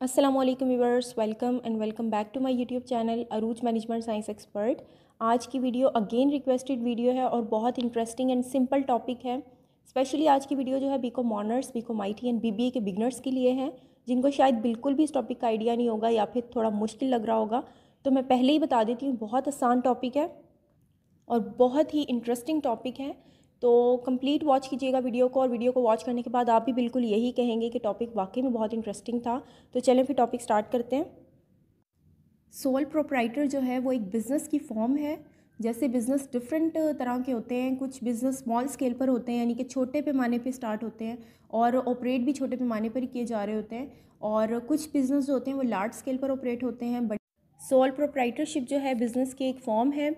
Aslam viewers welcome and welcome back to my YouTube channel Arooj management science expert आज की video again requested video है और बहुत interesting and simple topic है specially आज की वीडियो जो है बीको मॉनर्स बीको टी एंड बी के बिगनर्स के लिए है जिनको शायद बिल्कुल भी इस टॉपिक का आइडिया नहीं होगा या फिर थोड़ा मुश्किल लग रहा होगा तो मैं पहले ही बता देती हूँ बहुत आसान टॉपिक है और बहुत ही इंटरेस्टिंग टॉपिक है तो कंप्लीट वॉच कीजिएगा वीडियो को और वीडियो को वॉच करने के बाद आप भी बिल्कुल यही कहेंगे कि टॉपिक वाकई में बहुत इंटरेस्टिंग था तो चलें फिर टॉपिक स्टार्ट करते हैं सोल प्रोप्राइटर जो है वो एक बिज़नेस की फॉर्म है जैसे बिज़नेस डिफरेंट तरह के होते हैं कुछ बिज़नेस स्मॉल स्केल पर होते हैं यानी कि छोटे पैमाने पर स्टार्ट होते हैं और ऑपरेट भी छोटे पैमाने पर किए जा रहे होते हैं और कुछ बिज़नेस जो होते हैं वो लार्ज स्केल पर ऑपरेट होते हैं बट सोल प्रोप्राइटरशिप जो है बिज़नेस की एक फॉर्म है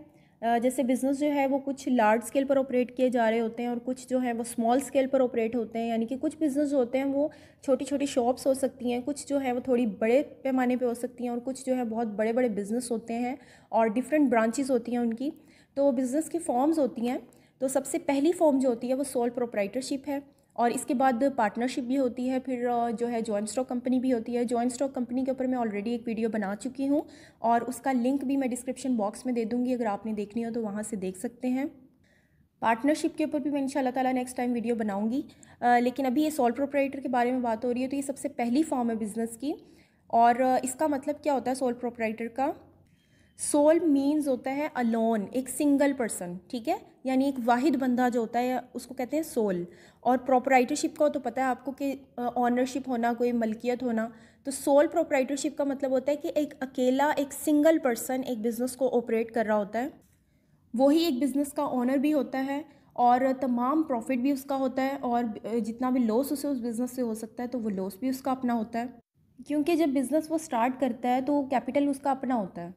जैसे बिज़नेस जो है वो कुछ लार्ज स्केल पर ऑपरेट किए जा रहे होते हैं और कुछ जो है वो स्मॉल स्केल पर ऑपरेट होते हैं यानी कि कुछ बिज़नेस होते हैं वो छोटी छोटी शॉप्स हो सकती हैं कुछ जो है वो थोड़ी बड़े पैमाने पे हो सकती हैं और कुछ जो है बहुत बड़े बड़े बिज़नेस होते हैं और डिफरेंट ब्रांचेज़ होती हैं उनकी तो बिज़नेस की फॉर्म्स होती हैं तो सबसे पहली फॉर्म जो होती है वो सोल प्रोप्राइटरशिप है और इसके बाद पार्टनरशिप भी होती है फिर जो है जॉइंट स्टॉक कंपनी भी होती है जॉइंट स्टॉक कंपनी के ऊपर मैं ऑलरेडी एक वीडियो बना चुकी हूँ और उसका लिंक भी मैं डिस्क्रिप्शन बॉक्स में दे दूँगी अगर आपने देखनी हो तो वहाँ से देख सकते हैं पार्टनरशिप के ऊपर भी मैं इंशाल्लाह ताला नेक्स्ट टाइम वीडियो बनाऊंगी लेकिन अभी ये सोल प्रोपराइटर के बारे में बात हो रही है तो ये सबसे पहली फॉर्म है बिज़नेस की और इसका मतलब क्या होता है सोल प्रोपराइटर का सोल मीन्स होता है अलोन एक सिंगल पर्सन ठीक है यानी एक वाहिद बंदा जो होता है उसको कहते हैं सोल और प्रोपराइटरशिप का तो पता है आपको कि ऑनरशिप होना कोई मलकियत होना तो सोल प्रोपराइटरशिप का मतलब होता है कि एक अकेला एक सिंगल पर्सन एक बिज़नेस को ऑपरेट कर रहा होता है वही एक बिज़नेस का ऑनर भी होता है और तमाम प्रॉफिट भी उसका होता है और जितना भी लॉस उसे उस बिज़नेस से हो सकता है तो वो लॉस भी उसका अपना होता है क्योंकि जब बिज़नेस वो स्टार्ट करता है तो कैपिटल उसका अपना होता है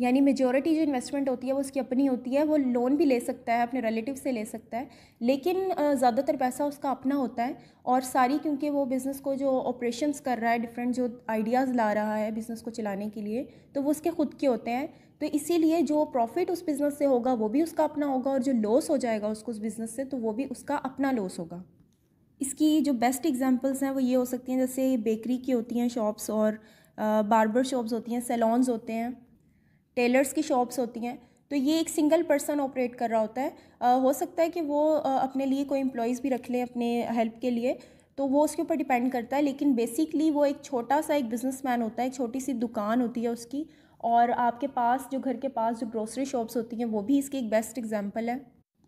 यानी मेजोरिटी जो इन्वेस्टमेंट होती है वो उसकी अपनी होती है वो लोन भी ले सकता है अपने रिलेटिव से ले सकता है लेकिन ज़्यादातर पैसा उसका अपना होता है और सारी क्योंकि वो बिज़नेस को जो ऑपरेशंस कर रहा है डिफरेंट जो आइडियाज़ ला रहा है बिज़नेस को चलाने के लिए तो वो उसके ख़ुद के होते हैं तो इसीलिए जो प्रॉफिट उस बिज़नेस से होगा वो भी उसका अपना होगा और जो लॉस हो जाएगा उसको उस बिज़नेस से तो वो भी उसका अपना लॉस होगा इसकी जो बेस्ट एग्जांपल्स हैं वो ये हो सकती हैं जैसे बेकरी की होती हैं शॉप्स और बारबर शॉप्स होती हैं सैलॉन्स होते हैं टेलर्स की शॉप्स होती हैं तो ये एक सिंगल पर्सन ऑपरेट कर रहा होता है आ, हो सकता है कि वो आ, अपने लिए कोई एम्प्लॉयज़ भी रख लें अपने हेल्प के लिए तो वो उसके ऊपर डिपेंड करता है लेकिन बेसिकली वो एक छोटा सा एक बिजनेसमैन होता है एक छोटी सी दुकान होती है उसकी और आपके पास जो घर के पास जो ग्रोसरी शॉप्स होती हैं वो भी इसकी एक बेस्ट एग्जाम्पल है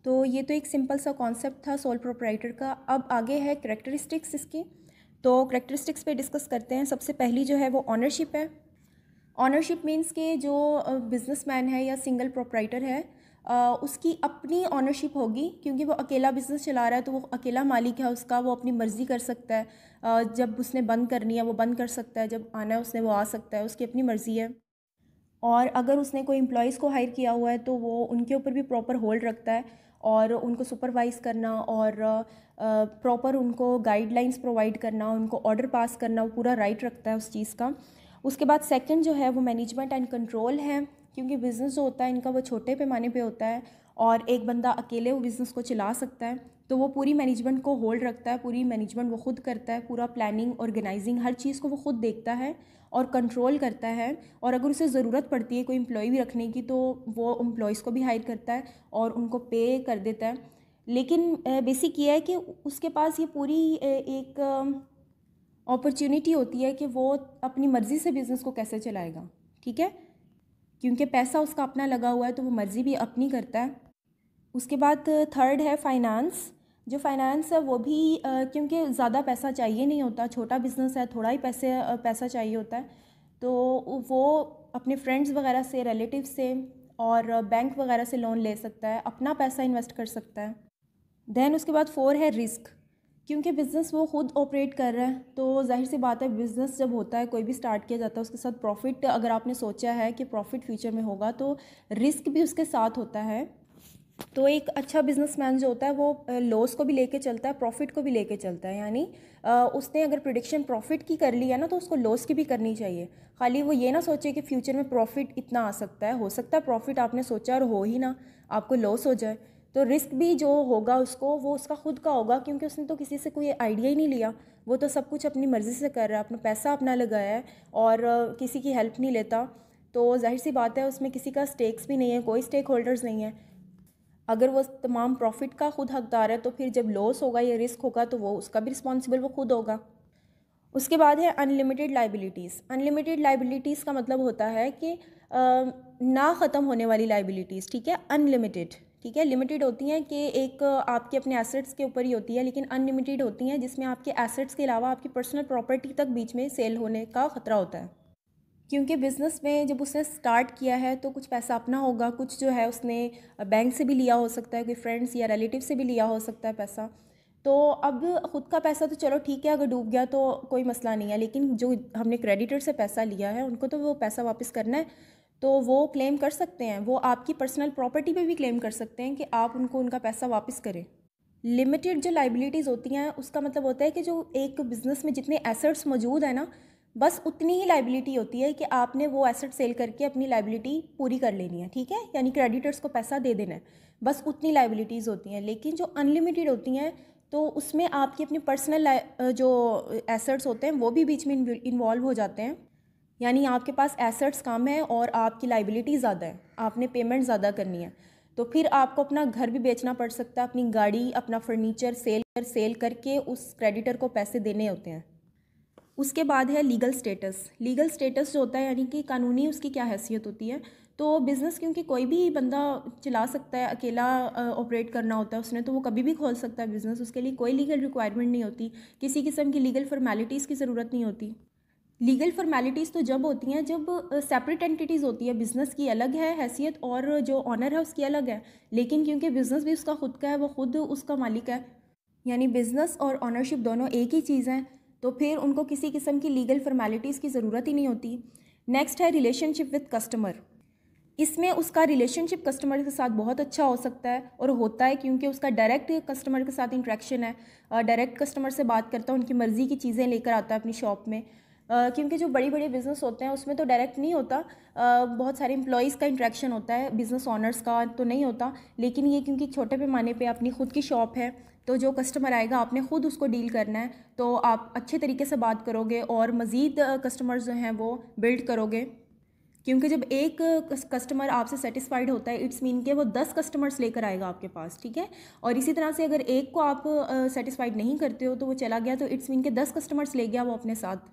तो ये तो एक सिंपल सा कॉन्सेप्ट था सोल प्रोपराइटर का अब आगे है करेक्टरिस्टिक्स इसकी तो करेक्टरिस्टिक्स पे डिस्कस करते हैं सबसे पहली जो है वो ऑनरशिप है ऑनरशिप मीन्स के जो बिजनेसमैन है या सिंगल प्रोपराइटर है उसकी अपनी ऑनरशिप होगी क्योंकि वो अकेला बिजनेस चला रहा है तो वो अकेला मालिक है उसका वो अपनी मर्ज़ी कर सकता है जब उसने बंद करनी है वो बंद कर सकता है जब आना है उसने वो आ सकता है उसकी अपनी मर्ज़ी है और अगर उसने कोई एम्प्लॉयज़ को हायर किया हुआ है तो वो उनके ऊपर भी प्रॉपर होल्ड रखता है और उनको सुपरवाइज़ करना और प्रॉपर उनको गाइडलाइंस प्रोवाइड करना उनको ऑर्डर पास करना वो पूरा राइट रखता है उस चीज़ का उसके बाद सेकंड जो है वो मैनेजमेंट एंड कंट्रोल है क्योंकि बिज़नेस जो होता है इनका वो छोटे पैमाने पे होता है और एक बंदा अकेले वो बिज़नेस को चला सकता है तो वो पूरी मैनेजमेंट को होल्ड रखता है पूरी मैनेजमेंट वो खुद करता है पूरा प्लानिंग ऑर्गेनाइजिंग हर चीज़ को वो खुद देखता है और कंट्रोल करता है और अगर उसे ज़रूरत पड़ती है कोई एम्प्लॉय भी रखने की तो वो एम्प्लॉयज़ को भी हायर करता है और उनको पे कर देता है लेकिन बेसिक ये है कि उसके पास ये पूरी एक अपॉर्चुनिटी होती है कि वो अपनी मर्ज़ी से बिज़नेस को कैसे चलाएगा ठीक है क्योंकि पैसा उसका अपना लगा हुआ है तो वो मर्ज़ी भी अपनी करता है उसके बाद थर्ड है फाइनेंस जो फाइनेंस है वो भी क्योंकि ज़्यादा पैसा चाहिए नहीं होता छोटा बिज़नेस है थोड़ा ही पैसे पैसा चाहिए होता है तो वो अपने फ्रेंड्स वगैरह से रिलेटिव से और बैंक वगैरह से लोन ले सकता है अपना पैसा इन्वेस्ट कर सकता है देन उसके बाद फोर है रिस्क क्योंकि बिज़नेस वो ख़ुद ऑपरेट कर रहा है तो जाहिर सी बात है बिज़नेस जब होता है कोई भी स्टार्ट किया जाता है उसके साथ प्रॉफिट अगर आपने सोचा है कि प्रॉफिट फ्यूचर में होगा तो रिस्क भी उसके साथ होता है तो एक अच्छा बिजनेसमैन जो होता है वो लॉस को भी लेके चलता है प्रॉफिट को भी लेके चलता है यानी उसने अगर प्रोडिक्शन प्रॉफिट की कर ली है ना तो उसको लॉस की भी करनी चाहिए खाली वो ये ना सोचे कि फ्यूचर में प्रॉफिट इतना आ सकता है हो सकता है प्रॉफिट आपने सोचा और हो ही ना आपको लॉस हो जाए तो रिस्क भी जो होगा उसको वो उसका खुद का होगा क्योंकि उसने तो किसी से कोई आइडिया ही नहीं लिया वो तो सब कुछ अपनी मर्ज़ी से कर रहा है अपना पैसा अपना लगाया है और किसी की हेल्प नहीं लेता तो जाहिर सी बात है उसमें किसी का स्टेक्स भी नहीं है कोई स्टेक होल्डर्स नहीं है अगर वो तमाम प्रॉफिट का खुद हकदार है तो फिर जब लॉस होगा या रिस्क होगा तो वो उसका भी रिस्पॉन्सिबल वो खुद होगा उसके बाद है अनलिमिटेड लाइबिलिटीज़ अनलिमिटेड लाइबिलिटीज़ का मतलब होता है कि ना ख़त्म होने वाली लाइबिलिटीज़ ठीक है अनलिमिटेड ठीक है लिमिटेड होती हैं कि एक आपके अपने एसेट्स के ऊपर ही होती है लेकिन अनलिमिटेड होती हैं जिसमें आपके एसेट्स के अलावा आपकी पर्सनल प्रॉपर्टी तक बीच में सेल होने का ख़तरा होता है क्योंकि बिज़नेस में जब उसने स्टार्ट किया है तो कुछ पैसा अपना होगा कुछ जो है उसने बैंक से भी लिया हो सकता है कोई फ्रेंड्स या रिलेटिव से भी लिया हो सकता है पैसा तो अब ख़ुद का पैसा तो चलो ठीक है अगर डूब गया तो कोई मसला नहीं है लेकिन जो हमने क्रेडिटर से पैसा लिया है उनको तो वो पैसा वापस करना है तो वो क्लेम कर सकते हैं वो आपकी पर्सनल प्रॉपर्टी पे भी क्लेम कर सकते हैं कि आप उनको उनका पैसा वापस करें लिमिटेड जो लाइबिलिटीज़ होती हैं उसका मतलब होता है कि जो एक बिज़नेस में जितने एसेट्स मौजूद हैं ना बस उतनी ही लाइबिलिटी होती है कि आपने वो एसेट सेल करके अपनी लाइबिलिटी पूरी कर लेनी है ठीक है यानी क्रेडिटर्स को पैसा दे देना है बस उतनी लाइबिलिटीज़ होती हैं लेकिन जो अनलिमिटेड होती हैं तो उसमें आपकी अपनी पर्सनल जो एसेट्स होते हैं वो भी बीच में इन्वॉल्व हो जाते हैं यानी आपके पास एसेट्स कम है और आपकी लाइबिलिटी ज़्यादा है आपने पेमेंट ज़्यादा करनी है तो फिर आपको अपना घर भी बेचना पड़ सकता है अपनी गाड़ी अपना फर्नीचर सेल कर सेल करके उस क्रेडिटर को पैसे देने होते हैं उसके बाद है लीगल स्टेटस लीगल स्टेटस जो होता है यानी कि कानूनी उसकी क्या हैसियत होती है तो बिज़नेस क्योंकि कोई भी बंदा चला सकता है अकेला ऑपरेट करना होता है उसने तो वो कभी भी खोल सकता है बिज़नेस उसके लिए कोई लीगल रिक्वायरमेंट नहीं होती किसी किस्म की लीगल फॉर्मेलिटीज़ की ज़रूरत नहीं होती लीगल फॉर्मेलिटीज़ तो जब होती हैं जब सेपरेट एंटिटीज़ होती है बिज़नेस की अलग है हैसियत और जो ऑनर है उसकी अलग है लेकिन क्योंकि बिज़नेस भी उसका खुद का है वो खुद उसका मालिक है यानी बिज़नेस और ऑनरशिप दोनों एक ही चीज़ हैं तो फिर उनको किसी किस्म की लीगल फॉर्मेलिटीज़ की ज़रूरत ही नहीं होती नेक्स्ट है रिलेशनशिप विद कस्टमर इसमें उसका रिलेशनशिप कस्टमर के साथ बहुत अच्छा हो सकता है और होता है क्योंकि उसका डायरेक्ट कस्टमर के साथ इंट्रैक्शन है डायरेक्ट कस्टमर से बात करता है उनकी मर्ज़ी की चीज़ें लेकर आता है अपनी शॉप में क्योंकि जो बड़े बड़े बिज़नेस होते हैं उसमें तो डायरेक्ट नहीं होता बहुत सारे इम्प्लॉयज़ का इंट्रैक्शन होता है बिज़नेस ऑनर्स का तो नहीं होता लेकिन ये क्योंकि छोटे पैमाने पर अपनी खुद की शॉप है तो जो कस्टमर आएगा आपने ख़ुद उसको डील करना है तो आप अच्छे तरीके से बात करोगे और मज़ीद कस्टमर्स जो हैं वो बिल्ड करोगे क्योंकि जब एक कस्टमर आपसे सेटिस्फाइड होता है इट्स मीन के वो दस कस्टमर्स लेकर आएगा आपके पास ठीक है और इसी तरह से अगर एक को आप सेटिस्फाइड नहीं करते हो तो वो चला गया तो इट्स मीन के दस कस्टमर्स ले गया वो अपने साथ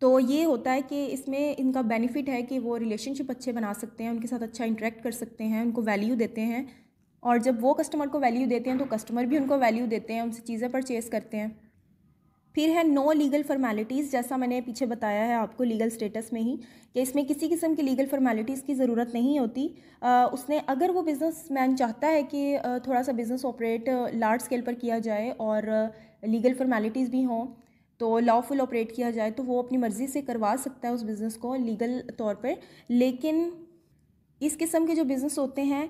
तो ये होता है कि इसमें इनका बेनिफिट है कि वो रिलेशनशिप अच्छे बना सकते हैं उनके साथ अच्छा इंटरेक्ट कर सकते हैं उनको वैल्यू देते हैं और जब वो कस्टमर को वैल्यू देते हैं तो कस्टमर भी उनको वैल्यू देते हैं उनसे चीज़ें परचेज़ करते हैं फिर है नो लीगल फॉर्मेलिटीज़ जैसा मैंने पीछे बताया है आपको लीगल स्टेटस में ही कि इसमें किसी किस्म की लीगल फॉर्मेलिटीज़ की ज़रूरत नहीं होती आ, उसने अगर वो बिज़नेस मैन चाहता है कि थोड़ा सा बिज़नेस ऑपरेट लार्ज स्केल पर किया जाए और लीगल फॉर्मेलिटीज़ भी हों तो लॉफुल ऑपरेट किया जाए तो वो अपनी मर्ज़ी से करवा सकता है उस बिज़नेस को लीगल तौर पर लेकिन इस किस्म के जो बिज़नेस होते हैं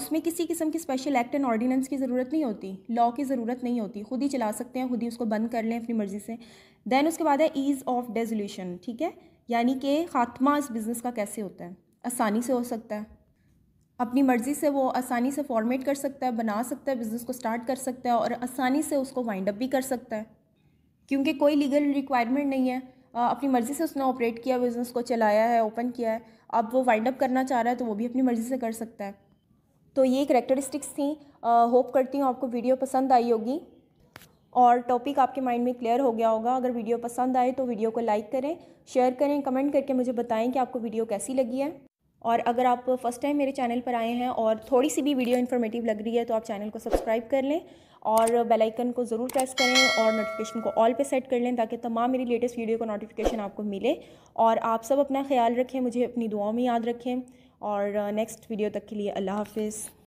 उसमें किसी किस्म की स्पेशल एक्ट एंड ऑर्डिनेंस की ज़रूरत नहीं होती लॉ की ज़रूरत नहीं होती खुद ही चला सकते हैं खुद ही उसको बंद कर लें अपनी मर्ज़ी से दैन उसके बाद है ईज़ ऑफ डेजोल्यूशन ठीक है यानी कि ख़ात्मा इस बिज़नेस का कैसे होता है आसानी से हो सकता है अपनी मर्ज़ी से वो आसानी से फॉर्मेट कर सकता है बना सकता है बिज़नेस को स्टार्ट कर सकता है और आसानी से उसको वाइंड अप भी कर सकता है क्योंकि कोई लीगल रिक्वायरमेंट नहीं है अपनी मर्ज़ी से उसने ऑपरेट किया बिज़नेस को चलाया है ओपन किया है अब वो वाइंड अप करना चाह रहा है तो वो भी अपनी मर्ज़ी से कर सकता है तो ये करेक्टरिस्टिक्स थी होप करती हूँ आपको वीडियो पसंद आई होगी और टॉपिक आपके माइंड में क्लियर हो गया होगा अगर वीडियो पसंद आए तो वीडियो को लाइक करें शेयर करें कमेंट करके मुझे बताएं कि आपको वीडियो कैसी लगी है और अगर आप फर्स्ट टाइम मेरे चैनल पर आए हैं और थोड़ी सी भी वीडियो इन्फॉर्मेटिव लग रही है तो आप चैनल को सब्सक्राइब कर लें और बेल आइकन को ज़रूर प्रेस करें और नोटिफिकेशन को ऑल पे सेट कर लें ताकि तमाम मेरी लेटेस्ट वीडियो का नोटिफिकेशन आपको मिले और आप सब अपना ख्याल रखें मुझे अपनी दुआओं में याद रखें और नेक्स्ट वीडियो तक के लिए अल्लाह हाफिज़